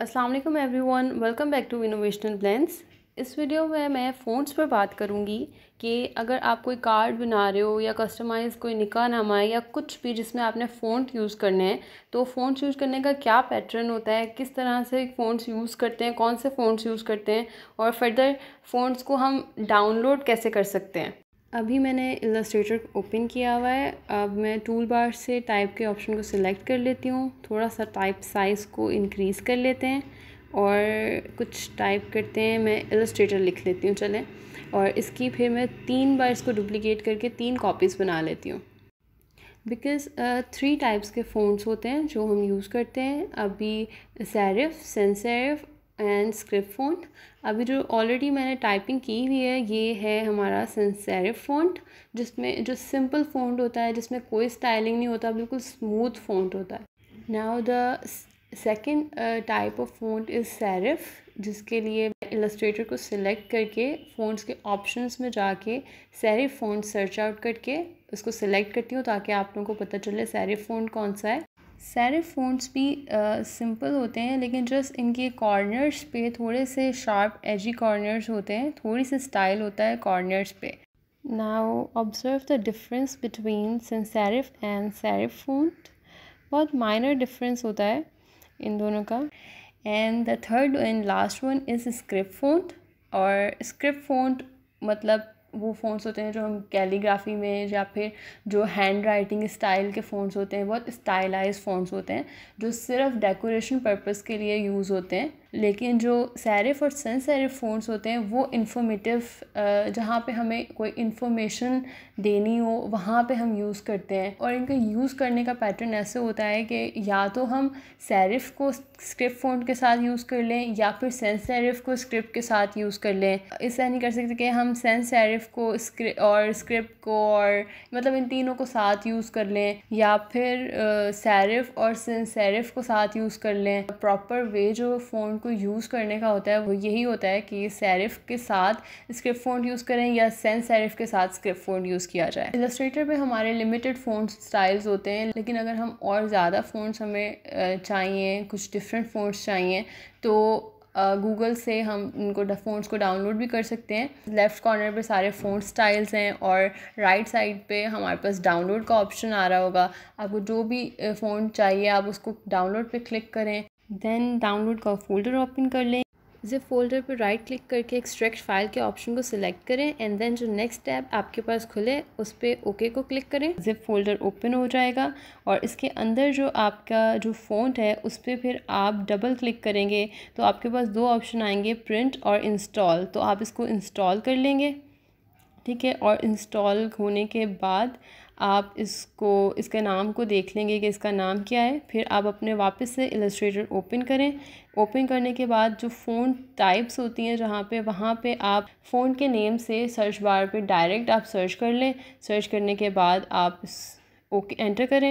Aslam everyone welcome back to innovational plans इस वीडियो में मैं फ़ोन्स पर बात करूँगी कि अगर आप कोई कार्ड बना रहे हो या कस्टमाइज़ कोई निका नामा या कुछ भी जिसमें आपने फ़ोन यूज़ करने हैं तो फ़ोन यूज़ करने का क्या पैटर्न होता है किस तरह से फ़ोन्स यूज़ करते हैं कौन से फ़ोन्स यूज़ करते हैं और फर्दर फ़ोन्स को हम डाउनलोड कैसे कर सकते हैं अभी मैंने इलस्ट्रेटर ओपन किया हुआ है अब मैं टूल बार से टाइप के ऑप्शन को सिलेक्ट कर लेती हूँ थोड़ा सा टाइप साइज़ को इनक्रीज़ कर लेते हैं और कुछ टाइप करते हैं मैं इलस्ट्रेटर लिख लेती हूँ चले और इसकी फिर मैं तीन बार इसको डुप्लिकेट करके तीन कॉपीज़ बना लेती हूँ बिकॉज़ थ्री टाइप्स के फ़ोन्स होते हैं जो हम यूज़ करते हैं अभी serif sans serif and script font अभी जो ऑलरेडी मैंने टाइपिंग की हुई है ये है हमारा सेंसेरिफ फ़ॉन्ट जिसमें जो सिंपल फ़ॉन्ट होता है जिसमें कोई स्टाइलिंग नहीं होता बिल्कुल स्मूथ फ़ॉन्ट होता है now the second type of font is serif जिसके लिए इलस्ट्रेटर को सिलेक्ट करके फ़ोन्स के ऑप्शंस में जाके सेरिफ फ़ोन सर्च आउट करके उसको सिलेक्ट करती हूँ ताकि आप लोगों को पता चले सेरिफ फ़ोन कौन सा है सैरिफ फ़ोन्स भी सिंपल uh, होते हैं लेकिन जस्ट इनके कॉर्नर्स पे थोड़े से शार्प एजी कॉर्नर्स होते हैं थोड़ी सी स्टाइल होता है कॉर्नर्स पे now observe the difference between sans serif and serif font बहुत माइनर डिफरेंस होता है इन दोनों का and the third and last one is script font और स्क्रिप्ट फोन मतलब वो फ़ोन्स होते हैं जो हम कैलीग्राफी में या फिर जो हैंड राइटिंग स्टाइल के फ़ोन्स होते हैं बहुत स्टाइलाइज फ़ोन्स होते हैं जो सिर्फ डेकोरेशन पर्पज़ के लिए यूज़ होते हैं लेकिन जो सैरफ और सन सैरफ फ़ोन्स होते हैं वो इन्फॉर्मेटिव जहाँ पे हमें कोई इन्फॉर्मेशन देनी हो वहाँ पे हम यूज़ करते हैं और इनका यूज़ करने का पैटर्न ऐसे होता है कि या तो हम सैरफ को स्क्रिप्ट फ़ोन के साथ यूज़ कर लें या फिर सेंस सैरफ को स्क्रिप्ट के साथ यूज़ कर लें इस तरह नहीं कर सकते कि हम सेंस सैरफ को और स्क्रिप्ट को और मतलब इन तीनों को साथ यूज़ कर लें या फिर सैरफ और सेंस सैरफ को साथ यूज़ कर लें प्रॉपर वे जो फ़ोन को यूज़ करने का होता है वो यही होता है कि सैरिफ के साथ स्क्रिप्ट फ़ॉन्ट यूज़ करें या सेंस सैरिफ के साथ स्क्रिप्ट फ़ॉन्ट यूज़ किया जाए इलस्ट्रेटर पे हमारे लिमिटेड फ़ॉन्ट स्टाइल्स होते हैं लेकिन अगर हम और ज़्यादा फ़ॉन्ट्स हमें चाहिए कुछ डिफरेंट फ़ॉन्ट्स चाहिए तो गूगल uh, से हम उनको फ़ोनस को डाउनलोड भी कर सकते हैं लेफ़्ट कॉर्नर पे सारे फ़ोन स्टाइल्स हैं और राइट right साइड पे हमारे पास डाउनलोड का ऑप्शन आ रहा होगा आपको जो भी फ़ोन चाहिए आप उसको डाउनलोड पे क्लिक करें देन डाउनलोड का फोल्डर ओपन कर लें जिप फोल्डर पर राइट क्लिक करके एक्सट्रैक्ट फाइल के ऑप्शन को सिलेक्ट करें एंड देन जो नेक्स्ट टैब आपके पास खुले उस पर ओके को क्लिक करें जिप फोल्डर ओपन हो जाएगा और इसके अंदर जो आपका जो फ़ॉन्ट है उस पर फिर आप डबल क्लिक करेंगे तो आपके पास दो ऑप्शन आएंगे प्रिंट और इंस्टॉल तो आप इसको इंस्टॉल कर लेंगे ठीक है और इंस्टॉल होने के बाद आप इसको इसके नाम को देख लेंगे कि इसका नाम क्या है फिर आप अपने वापस से इलस्ट्रेटर ओपन करें ओपन करने के बाद जो फ़ोन टाइप्स होती हैं जहाँ पे वहाँ पे आप फ़ोन के नेम से सर्च बार पे डायरेक्ट आप सर्च कर लें सर्च करने के बाद आप ओके एंटर करें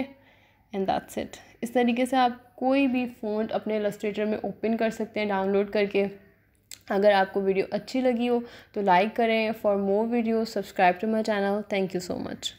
एंड दैट्स इट इस तरीके से आप कोई भी फ़ोन अपने इलस्ट्रेटर में ओपन कर सकते हैं डाउनलोड करके अगर आपको वीडियो अच्छी लगी हो तो लाइक करें for more video subscribe to my channel thank you so much